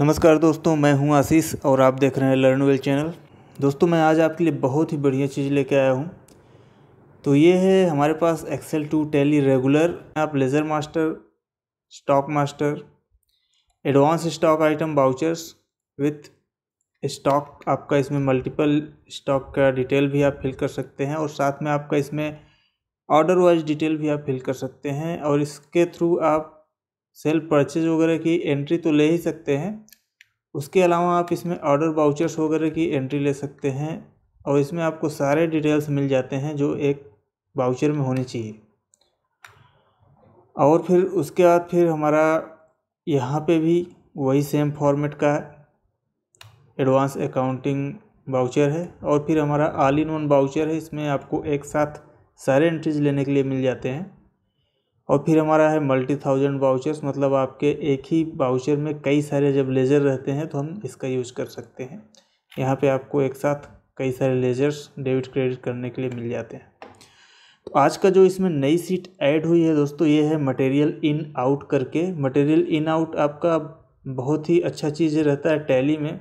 नमस्कार दोस्तों मैं हूं आशीष और आप देख रहे हैं लर्न वेल चैनल दोस्तों मैं आज आपके लिए बहुत ही बढ़िया चीज़ लेके आया हूं तो ये है हमारे पास एक्सेल टू टेली रेगुलर आप ledger master stock master advance stock item vouchers with stock आपका इसमें मल्टीपल स्टॉक का डिटेल भी आप फिल कर सकते हैं और साथ में आपका इसमें ऑर्डर वाइज डिटेल भी आप फिल कर सकते हैं और इसके थ्रू आप सेल परचेज वगैरह की एंट्री तो ले ही सकते हैं उसके अलावा आप इसमें ऑर्डर बाउचर्स वगैरह की एंट्री ले सकते हैं और इसमें आपको सारे डिटेल्स मिल जाते हैं जो एक बाउचर में होने चाहिए और फिर उसके बाद फिर हमारा यहाँ पे भी वही सेम फॉर्मेट का एडवांस अकाउंटिंग बाउचर है और फिर हमारा आल इन वन बाउचर है इसमें आपको एक साथ सारे एंट्रीज लेने के लिए मिल जाते हैं और फिर हमारा है मल्टी थाउजेंड बाउचर्स मतलब आपके एक ही बाउचर में कई सारे जब लेजर रहते हैं तो हम इसका यूज कर सकते हैं यहाँ पे आपको एक साथ कई सारे लेजर्स डेबिट क्रेडिट करने के लिए मिल जाते हैं तो आज का जो इसमें नई सीट ऐड हुई है दोस्तों ये है मटेरियल इन आउट करके मटेरियल इन आउट आपका बहुत ही अच्छा चीज़ रहता है टैली में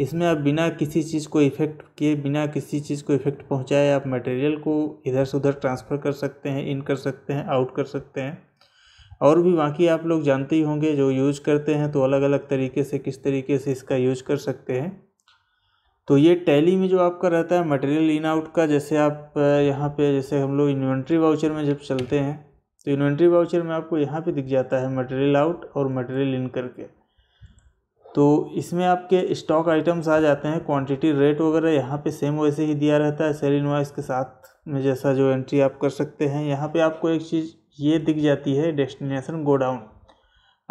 इसमें आप बिना किसी चीज़ को इफ़ेक्ट किए बिना किसी चीज़ को इफ़ेक्ट पहुँचाए आप मटेरियल को इधर से उधर ट्रांसफ़र कर सकते हैं इन कर सकते हैं आउट कर सकते हैं और भी बाकी आप लोग जानते ही होंगे जो यूज करते हैं तो अलग अलग तरीके से किस तरीके से इसका यूज कर सकते हैं तो ये टैली में जो आपका रहता है मटेरियल इन आउट का जैसे आप यहाँ पे जैसे हम लोग इन्वेंट्री वाउचर में जब चलते हैं तो इन्वेंट्री वाउचर में आपको यहाँ पे दिख जाता है मटेरियल आउट और मटेरियल इन करके तो इसमें आपके स्टॉक आइटम्स आ जाते हैं क्वांटिटी रेट वगैरह यहाँ पे सेम वैसे ही दिया रहता है सेल इनवाइस के साथ में जैसा जो एंट्री आप कर सकते हैं यहाँ पे आपको एक चीज़ ये दिख जाती है डेस्टिनेशन गोडाउन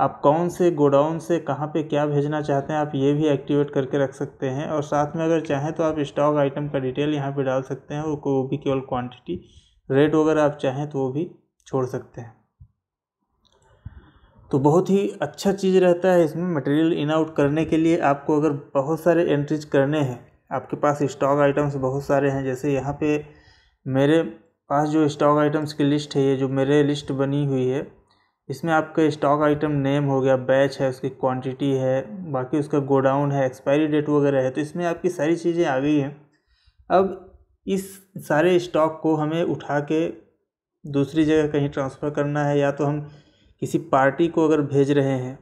आप कौन से गोडाउन से कहाँ पे क्या भेजना चाहते हैं आप ये भी एक्टिवेट करके रख सकते हैं और साथ में अगर चाहें तो आप स्टॉक आइटम का डिटेल यहाँ पर डाल सकते हैं और वो भी केवल क्वान्टिटी रेट वगैरह आप चाहें तो वो भी छोड़ सकते हैं तो बहुत ही अच्छा चीज़ रहता है इसमें मटेरियल इन आउट करने के लिए आपको अगर बहुत सारे एंट्रीज करने हैं आपके पास स्टॉक आइटम्स बहुत सारे हैं जैसे यहाँ पे मेरे पास जो स्टॉक आइटम्स की लिस्ट है ये जो मेरे लिस्ट बनी हुई है इसमें आपका स्टॉक आइटम नेम हो गया बैच है उसकी क्वांटिटी है बाकी उसका गोडाउन है एक्सपायरी डेट वगैरह है तो इसमें आपकी सारी चीज़ें आ गई हैं अब इस सारे स्टॉक को हमें उठा के दूसरी जगह कहीं ट्रांसफ़र करना है या तो हम किसी पार्टी को अगर भेज रहे हैं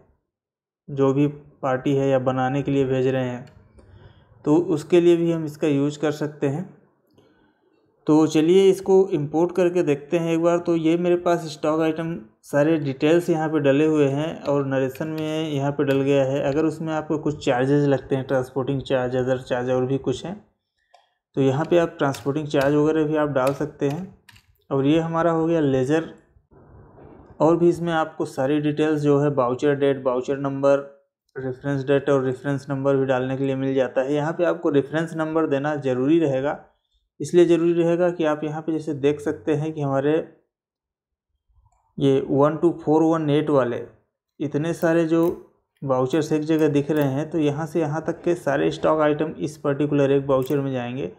जो भी पार्टी है या बनाने के लिए भेज रहे हैं तो उसके लिए भी हम इसका यूज कर सकते हैं तो चलिए इसको इंपोर्ट करके देखते हैं एक बार तो ये मेरे पास स्टॉक आइटम सारे डिटेल्स यहाँ पे डले हुए हैं और नरेशन में यहाँ पे डल गया है अगर उसमें आपको कुछ चार्जेस लगते हैं ट्रांसपोर्टिंग चार्ज अदर चार्ज और भी कुछ हैं तो यहाँ पे आप ट्रांसपोर्टिंग चार्ज वगैरह भी आप डाल सकते हैं और ये हमारा हो गया लेज़र और भी इसमें आपको सारी डिटेल्स जो है voucher date voucher number reference date और रेफरेंस नंबर भी डालने के लिए मिल जाता है यहाँ पे आपको रेफरेंस नंबर देना ज़रूरी रहेगा इसलिए ज़रूरी रहेगा कि आप यहाँ पे जैसे देख सकते हैं कि हमारे ये one two four one eight वाले इतने सारे जो बाउचर्स एक जगह दिख रहे हैं तो यहाँ से यहाँ तक के सारे स्टॉक आइटम इस पर्टिकुलर एक बाउचर में जाएंगे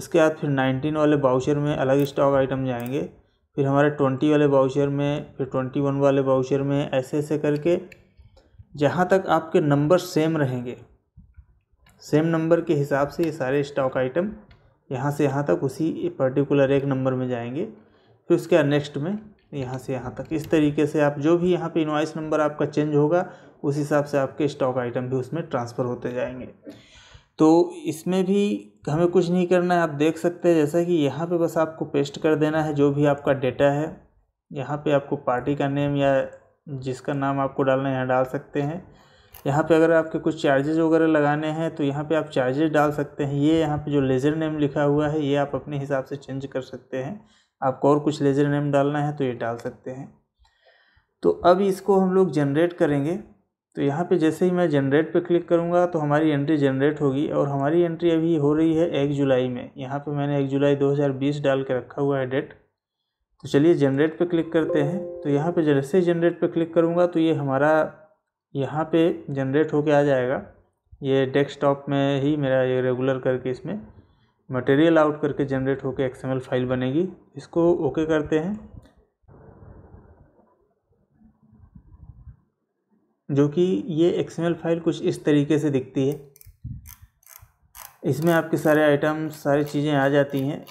उसके बाद फिर नाइनटीन वाले बाउचर में अलग स्टॉक आइटम जाएंगे फिर हमारे ट्वेंटी वाले बाउचर में फिर ट्वेंटी वन वाले बाउचर में ऐसे ऐसे करके जहाँ तक आपके नंबर सेम रहेंगे सेम नंबर के हिसाब से ये सारे स्टॉक आइटम यहाँ से यहाँ तक उसी पर्टिकुलर एक नंबर में जाएंगे फिर उसके बाद नेक्स्ट में यहाँ से यहाँ तक इस तरीके से आप जो भी यहाँ पे इन्वाइस नंबर आपका चेंज होगा उस हिसाब से आपके स्टॉक आइटम भी उसमें ट्रांसफ़र होते जाएंगे तो इसमें भी हमें कुछ नहीं करना है आप देख सकते हैं जैसा कि यहाँ पे बस आपको पेस्ट कर देना है जो भी आपका डेटा है यहाँ पे आपको पार्टी का नेम या जिसका नाम आपको डालना है यहाँ डाल सकते हैं यहाँ पे अगर आपके कुछ चार्जेज वगैरह लगाने हैं तो यहाँ पे आप चार्जेज डाल सकते हैं ये यहाँ पे जो लेज़र नेम लिखा हुआ है ये आप अपने हिसाब से चेंज कर सकते हैं आपको और कुछ लेज़र नेम डालना है तो ये डाल सकते हैं तो अब इसको हम लोग जनरेट करेंगे तो यहाँ पे जैसे ही मैं जनरेट पे क्लिक करूँगा तो हमारी एंट्री जनरेट होगी और हमारी एंट्री अभी हो रही है एक जुलाई में यहाँ पे मैंने एक जुलाई 2020 डाल के रखा हुआ है डेट तो चलिए जनरेट पे क्लिक करते हैं तो यहाँ पे जैसे ही जनरेट पे क्लिक करूँगा तो ये हमारा यहाँ पे जनरेट होके आ जाएगा ये डेस्कटॉप में ही मेरा ये रेगुलर करके इसमें मटेरियल आउट करके जनरेट होकर एक्सएमएल फाइल बनेगी इसको ओके करते हैं जो कि ये एक्सएमएल फाइल कुछ इस तरीके से दिखती है इसमें आपके सारे आइटम सारी चीज़ें आ जाती हैं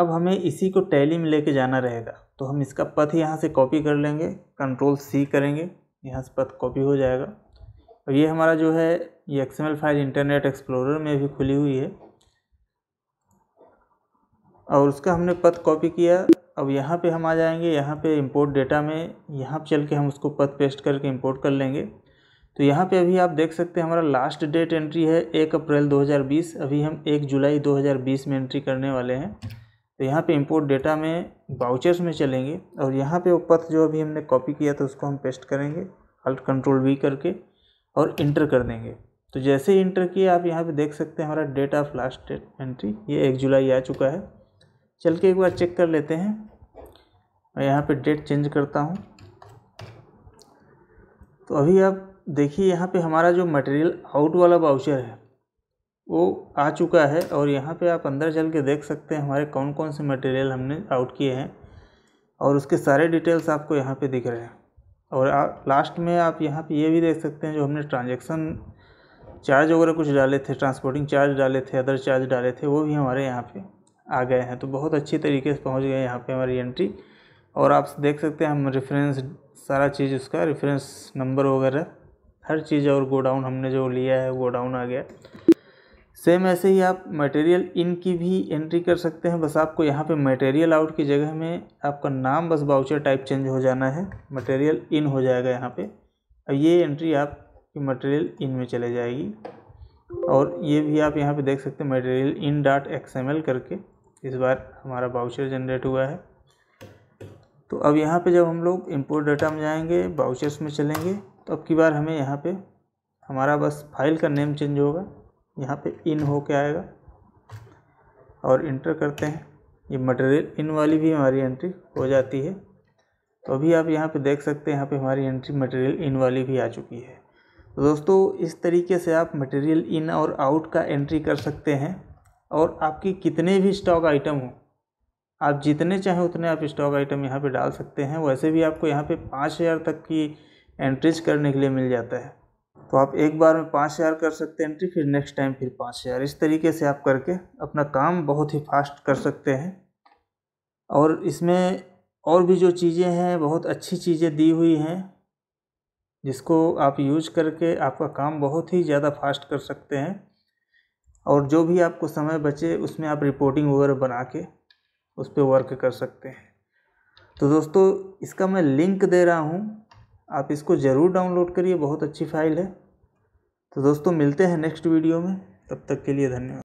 अब हमें इसी को टैली में लेके जाना रहेगा तो हम इसका पथ यहाँ से कॉपी कर लेंगे कंट्रोल सी करेंगे यहाँ से पथ कॉपी हो जाएगा और ये हमारा जो है ये एक्सएमएल फाइल इंटरनेट एक्सप्लोरर में भी खुली हुई है और उसका हमने पथ कॉपी किया अब यहाँ पे हम आ जाएंगे यहाँ पे इंपोर्ट डेटा में यहाँ पर चल के हम उसको पथ पेस्ट करके इंपोर्ट कर लेंगे तो यहाँ पे अभी आप देख सकते हैं हमारा लास्ट डेट एंट्री है एक अप्रैल 2020 अभी हम एक जुलाई 2020 में एंट्री करने वाले हैं तो यहाँ पे इंपोर्ट डेटा में बाउचर्स में चलेंगे और यहाँ पर वो पथ जो अभी हमने कॉपी किया था उसको हम पेस्ट करेंगे अल्ट कंट्रोल वी करके और इंटर कर देंगे तो जैसे ही इंटर किए आप यहाँ पर देख सकते हैं हमारा date of last date entry ये एक जुलाई आ चुका है चल के एक बार चेक कर लेते हैं मैं यहाँ पे डेट चेंज करता हूँ तो अभी आप देखिए यहाँ पे हमारा जो मटेरियल आउट वाला बाउचर है वो आ चुका है और यहाँ पे आप अंदर चल के देख सकते हैं हमारे कौन कौन से मटेरियल हमने आउट किए हैं और उसके सारे डिटेल्स आपको यहाँ पे दिख रहे हैं और आ, लास्ट में आप यहाँ पे ये भी देख सकते हैं जो हमने ट्रांजेक्शन चार्ज वगैरह कुछ डाले थे ट्रांसपोर्टिंग चार्ज डाले थे अदर चार्ज डाले थे वो भी हमारे यहाँ पर आ गए हैं तो बहुत अच्छी तरीके से पहुंच गए यहाँ पे हमारी एंट्री और आप देख सकते हैं हम रेफरेंस सारा चीज़ उसका रेफरेंस नंबर वगैरह हर चीज़ और गोडाउन हमने जो लिया है गोडाउन आ गया सेम ऐसे ही आप मटेरियल इन की भी एंट्री कर सकते हैं बस आपको यहाँ पे मटेरियल आउट की जगह में आपका नाम बस बाउचर टाइप चेंज हो जाना है मटेरियल इन हो जाएगा यहाँ पे अब ये एंट्री आपकी मटेरियल इन में चले जाएगी और ये भी आप यहाँ पे देख सकते हैं मटेरियल इन डॉट एक्स करके इस बार हमारा बाउचर जनरेट हुआ है तो अब यहाँ पे जब हम लोग इंपोर्ट डाटा में जाएंगे बाउचर्स में चलेंगे तो अब की बार हमें यहाँ पे हमारा बस फाइल का नेम चेंज होगा यहाँ पे इन हो के आएगा और इंटर करते हैं ये मटेरियल इन वाली भी हमारी एंट्री हो जाती है तो अभी आप यहाँ पे देख सकते हैं यहाँ पे हमारी एंट्री मटेरियल इन वाली भी आ चुकी है तो दोस्तों इस तरीके से आप मटेरियल इन और आउट का एंट्री कर सकते हैं और आपकी कितने भी स्टॉक आइटम हो आप जितने चाहें उतने आप स्टॉक आइटम यहाँ पे डाल सकते हैं वैसे भी आपको यहाँ पे पाँच हज़ार तक की एंट्रीज करने के लिए मिल जाता है तो आप एक बार में पाँच हज़ार कर सकते हैं एंट्री फिर नेक्स्ट टाइम फिर पाँच हज़ार इस तरीके से आप करके अपना काम बहुत ही फास्ट कर सकते हैं और इसमें और भी जो चीज़ें हैं बहुत अच्छी चीज़ें दी हुई हैं जिसको आप यूज करके आपका काम बहुत ही ज़्यादा फास्ट कर सकते हैं और जो भी आपको समय बचे उसमें आप रिपोर्टिंग वगैरह बना के उस पर वर्क कर सकते हैं तो दोस्तों इसका मैं लिंक दे रहा हूँ आप इसको ज़रूर डाउनलोड करिए बहुत अच्छी फाइल है तो दोस्तों मिलते हैं नेक्स्ट वीडियो में तब तक के लिए धन्यवाद